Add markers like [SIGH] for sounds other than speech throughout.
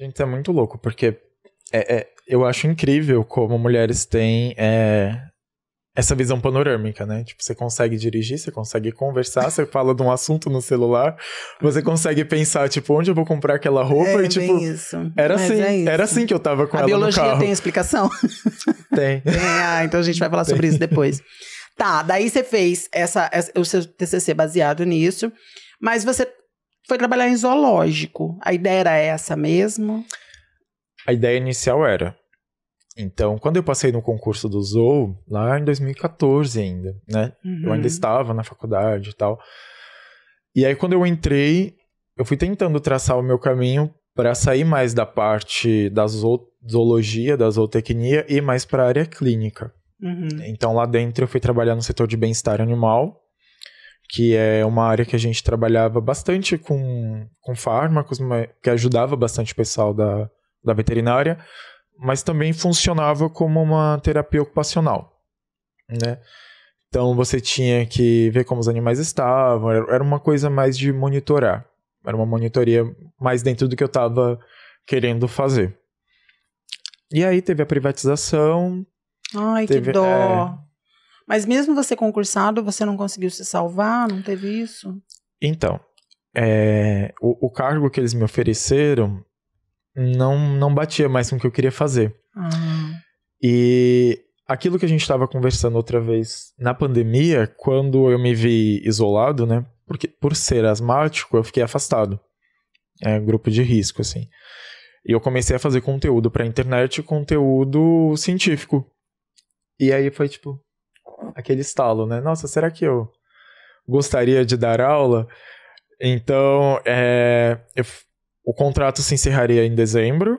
Gente, é muito louco, porque é, é, eu acho incrível como mulheres têm é, essa visão panorâmica, né? Tipo, você consegue dirigir, você consegue conversar, você [LAUGHS] fala de um assunto no celular, você consegue pensar, tipo, onde eu vou comprar aquela roupa é, e, tipo, isso. era assim, é era assim que eu tava com a ela biologia no carro. tem explicação? [LAUGHS] [LAUGHS] Tem. Ah, então a gente vai falar tem. sobre isso depois. Tá, daí você fez essa, essa, o seu TCC baseado nisso, mas você foi trabalhar em zoológico. A ideia era essa mesmo? A ideia inicial era. Então, quando eu passei no concurso do Zoo, lá em 2014 ainda, né? Uhum. Eu ainda uhum. estava na faculdade e tal. E aí, quando eu entrei, eu fui tentando traçar o meu caminho para sair mais da parte da zoologia, da zootecnia e mais para a área clínica. Uhum. Então, lá dentro, eu fui trabalhar no setor de bem-estar animal, que é uma área que a gente trabalhava bastante com, com fármacos, que ajudava bastante o pessoal da, da veterinária, mas também funcionava como uma terapia ocupacional, né? Então você tinha que ver como os animais estavam, era uma coisa mais de monitorar, era uma monitoria mais dentro do que eu estava querendo fazer. E aí teve a privatização. Ai, teve, que dó. É, mas mesmo você concursado, você não conseguiu se salvar? Não teve isso? Então, é, o, o, cargo que eles me ofereceram não, não batia mais com o que eu queria fazer. Ah. E aquilo que a gente estava conversando outra vez na pandemia, quando eu me vi isolado, né? Porque por ser asmático, eu fiquei afastado. É grupo de risco, assim. E eu comecei a fazer conteúdo pra internet, conteúdo científico. E aí foi tipo, aquele estalo, né? Nossa, será que eu gostaria de dar aula? Então, é, eu, o contrato se encerraria em dezembro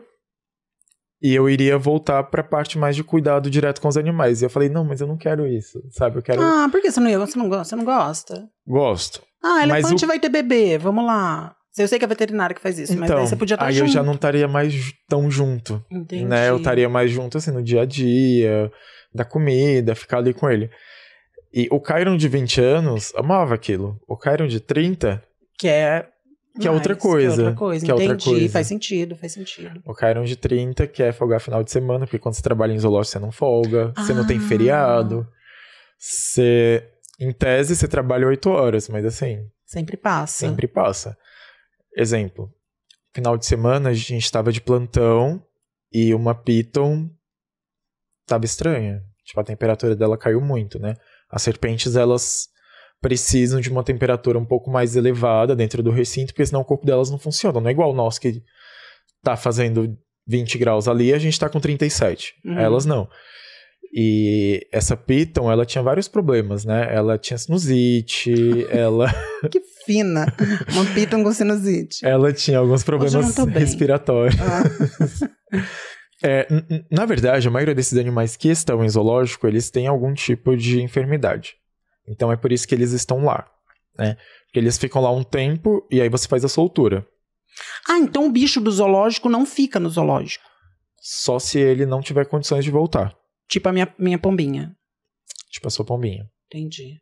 e eu iria voltar para a parte mais de cuidado direto com os animais. E eu falei, não, mas eu não quero isso, sabe? Eu quero. Ah, por que você não ia? Você não, você não gosta? Gosto. Ah, elefante o... vai ter bebê, vamos lá. Eu sei que é veterinário que faz isso, então, mas aí então, você podia estar aí junto. Aí eu já não estaria mais tão junto. Entendi. Né? Eu estaria mais junto, assim, no dia a dia, da comida, ficar ali com ele. E o Chiron de 20 anos amava aquilo. O Chiron de 30 quer é é que é outra coisa. Que é outra coisa, que entendi. É outra coisa. Faz sentido, faz sentido. O Chiron de 30 quer é folgar final de semana, porque quando você trabalha em zoológico, você não folga, ah. você não tem ah. feriado. Você, em tese, você trabalha oito horas, mas assim. Sempre passa. Sempre passa. Exemplo: final de semana a gente estava de plantão e uma Piton estava estranha. Tipo, a temperatura dela caiu muito, né? As serpentes, elas precisam de uma temperatura um pouco mais elevada dentro do recinto, porque senão o corpo delas não funciona. Não é igual nós que tá fazendo 20 graus ali a gente tá com 37. Uhum. Elas não. E essa Piton, ela tinha vários problemas, né? Ela tinha sinusite, [LAUGHS] ela. que fina! Uma Piton com sinusite. Ela tinha alguns problemas respiratórios. Ah. [LAUGHS] É, na verdade, a maioria desses animais que estão em zoológico, eles têm algum tipo de enfermidade. Então é por isso que eles estão lá, né? Porque eles ficam lá um tempo e aí você faz a soltura. Ah, então o bicho do zoológico não fica no zoológico. Só se ele não tiver condições de voltar. Tipo a minha, minha pombinha. Tipo a sua pombinha. Entendi.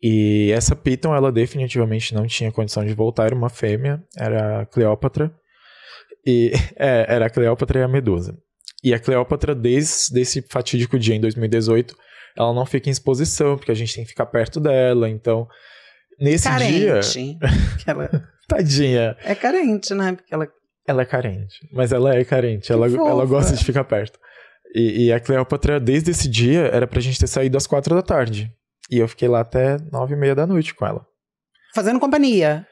E essa Piton, ela definitivamente não tinha condição de voltar, era uma fêmea, era Cleópatra. E [LAUGHS] é, era a Cleópatra e a Medusa. E a Cleópatra, desde esse fatídico dia em 2018, ela não fica em exposição, porque a gente tem que ficar perto dela. Então, nesse carente. dia. [LAUGHS] Ela... Tadinha. É carente, né? Porque ela. Ela é carente. Mas ela é carente. Ela, ela, gosta de ficar perto. E, e a Cleópatra, desde esse dia, era pra gente ter saído às quatro da tarde. E eu fiquei lá até nove e meia da noite com ela. Fazendo companhia.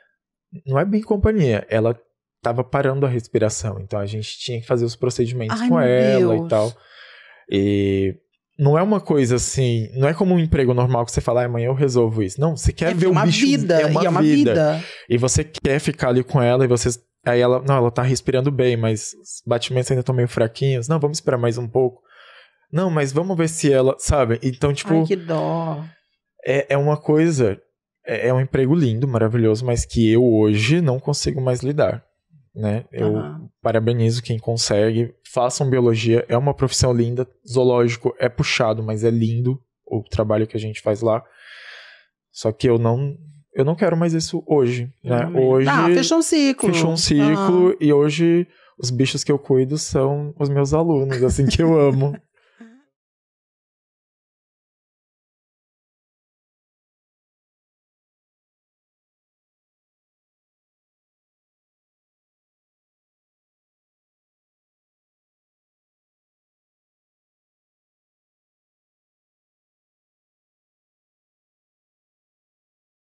Não é bem companhia. Ela tava parando a respiração, então a gente tinha que fazer os procedimentos Ai, com ela Deus. e tal. E não é uma coisa assim, não é como um emprego normal que você fala, ah, amanhã eu resolvo isso. Não, você quer é ver uma o bicho, vida, é uma, e é uma vida. vida. E você quer ficar ali com ela e você aí ela, não, ela tá respirando bem, mas os batimentos ainda estão meio fraquinhos. Não, vamos esperar mais um pouco. Não, mas vamos ver se ela, sabe? Então, tipo, Ai, que dó. É, é uma coisa, é, é um emprego lindo, maravilhoso, mas que eu hoje não consigo mais lidar né? Eu uhum. parabenizo quem consegue. Façam biologia, é uma profissão linda. Zoológico é puxado, mas é lindo o trabalho que a gente faz lá. Só que eu não eu não quero mais isso hoje, né? Hoje ah, fechou um ciclo. Fechou um ciclo uhum. e hoje os bichos que eu cuido são os meus alunos, assim que eu amo. [LAUGHS]